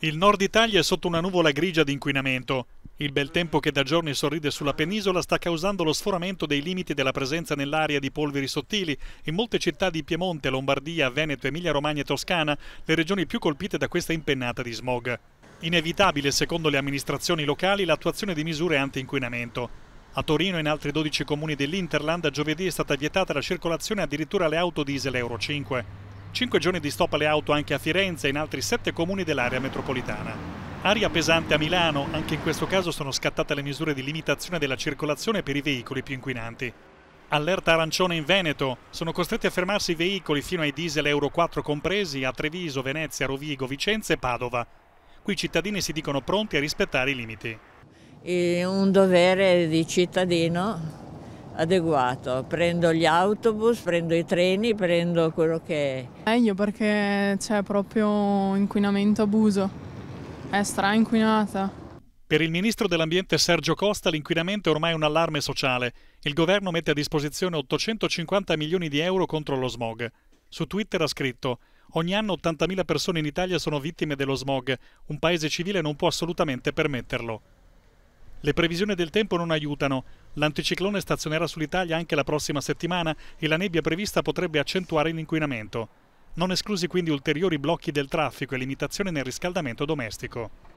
Il nord Italia è sotto una nuvola grigia di inquinamento. Il bel tempo che da giorni sorride sulla penisola sta causando lo sforamento dei limiti della presenza nell'aria di polveri sottili. In molte città di Piemonte, Lombardia, Veneto, Emilia-Romagna e Toscana, le regioni più colpite da questa impennata di smog. Inevitabile, secondo le amministrazioni locali, l'attuazione di misure anti-inquinamento. A Torino e in altri 12 comuni dell'Interland giovedì è stata vietata la circolazione addirittura alle auto diesel Euro 5. 5 giorni di stop alle auto anche a Firenze e in altri 7 comuni dell'area metropolitana. Aria pesante a Milano, anche in questo caso sono scattate le misure di limitazione della circolazione per i veicoli più inquinanti. Allerta arancione in Veneto, sono costretti a fermarsi i veicoli fino ai diesel Euro 4 compresi a Treviso, Venezia, Rovigo, Vicenza e Padova. Qui i cittadini si dicono pronti a rispettare i limiti. È un dovere di cittadino adeguato. Prendo gli autobus, prendo i treni, prendo quello che è. Meglio perché c'è proprio inquinamento abuso, è stra inquinata. Per il ministro dell'Ambiente Sergio Costa l'inquinamento è ormai un allarme sociale. Il governo mette a disposizione 850 milioni di euro contro lo smog. Su Twitter ha scritto Ogni anno 80.000 persone in Italia sono vittime dello smog. Un paese civile non può assolutamente permetterlo. Le previsioni del tempo non aiutano. L'anticiclone stazionerà sull'Italia anche la prossima settimana e la nebbia prevista potrebbe accentuare l'inquinamento. Non esclusi quindi ulteriori blocchi del traffico e limitazioni nel riscaldamento domestico.